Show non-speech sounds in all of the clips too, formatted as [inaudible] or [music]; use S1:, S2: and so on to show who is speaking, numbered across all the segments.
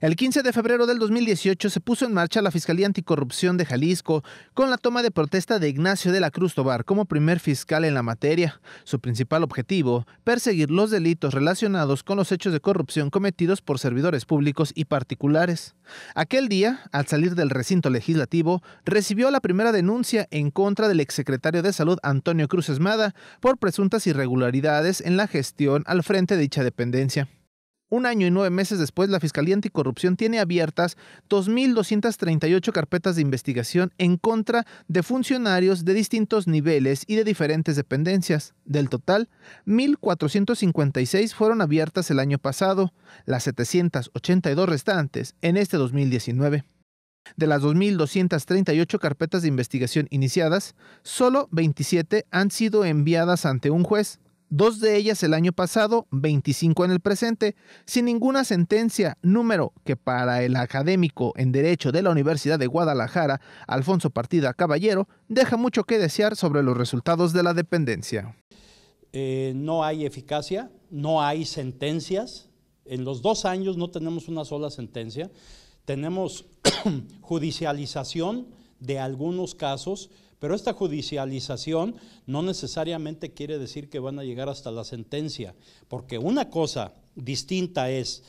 S1: El 15 de febrero del 2018 se puso en marcha la Fiscalía Anticorrupción de Jalisco con la toma de protesta de Ignacio de la Cruz Tobar como primer fiscal en la materia. Su principal objetivo, perseguir los delitos relacionados con los hechos de corrupción cometidos por servidores públicos y particulares. Aquel día, al salir del recinto legislativo, recibió la primera denuncia en contra del exsecretario de Salud Antonio Cruz Esmada por presuntas irregularidades en la gestión al frente de dicha dependencia. Un año y nueve meses después, la Fiscalía Anticorrupción tiene abiertas 2.238 carpetas de investigación en contra de funcionarios de distintos niveles y de diferentes dependencias. Del total, 1.456 fueron abiertas el año pasado, las 782 restantes en este 2019. De las 2.238 carpetas de investigación iniciadas, solo 27 han sido enviadas ante un juez, dos de ellas el año pasado, 25 en el presente, sin ninguna sentencia, número que para el académico en Derecho de la Universidad de Guadalajara, Alfonso Partida Caballero, deja mucho que desear sobre los resultados de la dependencia.
S2: Eh, no hay eficacia, no hay sentencias. En los dos años no tenemos una sola sentencia. Tenemos [clears throat] judicialización de algunos casos, pero esta judicialización no necesariamente quiere decir que van a llegar hasta la sentencia, porque una cosa distinta es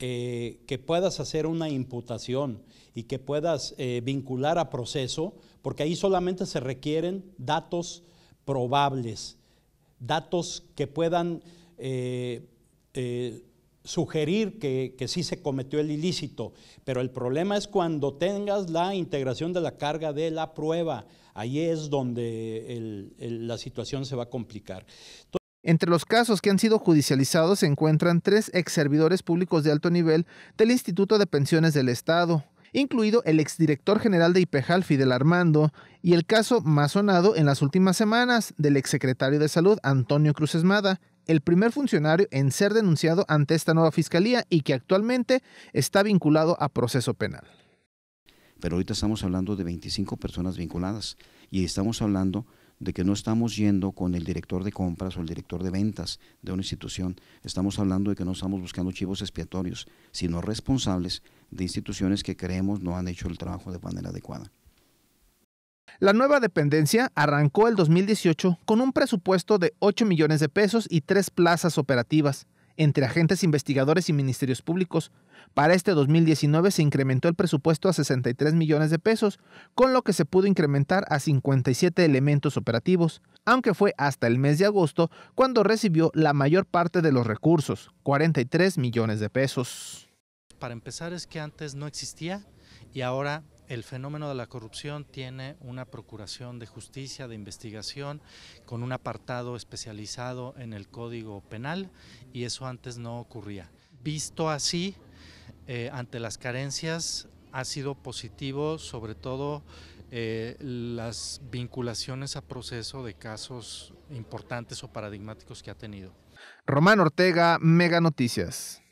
S2: eh, que puedas hacer una imputación y que puedas eh, vincular a proceso, porque ahí solamente se requieren datos probables, datos que puedan... Eh, sugerir que, sí se cometió el ilícito, pero el problema es cuando tengas la integración de la carga de la prueba, ahí es donde la situación se va a complicar.
S1: entre los casos que han sido judicializados se encuentran tres ex servidores públicos de alto nivel del Instituto de Pensiones del Estado, incluido el exdirector general de IPEJAL, Fidel Armando, y el caso más sonado en las últimas semanas del exsecretario de Salud, Antonio Cruz Esmada, el primer funcionario en ser denunciado ante esta nueva fiscalía y que actualmente está vinculado a proceso penal.
S3: Pero ahorita estamos hablando de 25 personas vinculadas y estamos hablando de que no estamos yendo con el director de compras o el director de ventas de una institución. Estamos hablando de que no estamos buscando chivos expiatorios, sino responsables de instituciones que creemos no han hecho el trabajo de manera adecuada.
S1: La nueva dependencia arrancó el 2018 con un presupuesto de 8 millones de pesos y tres plazas operativas entre agentes investigadores y ministerios públicos. Para este 2019 se incrementó el presupuesto a 63 millones de pesos, con lo que se pudo incrementar a 57 elementos operativos, aunque fue hasta el mes de agosto cuando recibió la mayor parte de los recursos, 43 millones de pesos.
S4: Para empezar es que antes no existía y ahora el fenómeno de la corrupción tiene una procuración de justicia, de investigación, con un apartado especializado en el Código Penal y eso antes no ocurría. Visto así, eh, ante las carencias ha sido positivo, sobre todo eh, las vinculaciones a proceso de casos importantes o paradigmáticos que ha tenido.
S1: Román Ortega, Mega Noticias.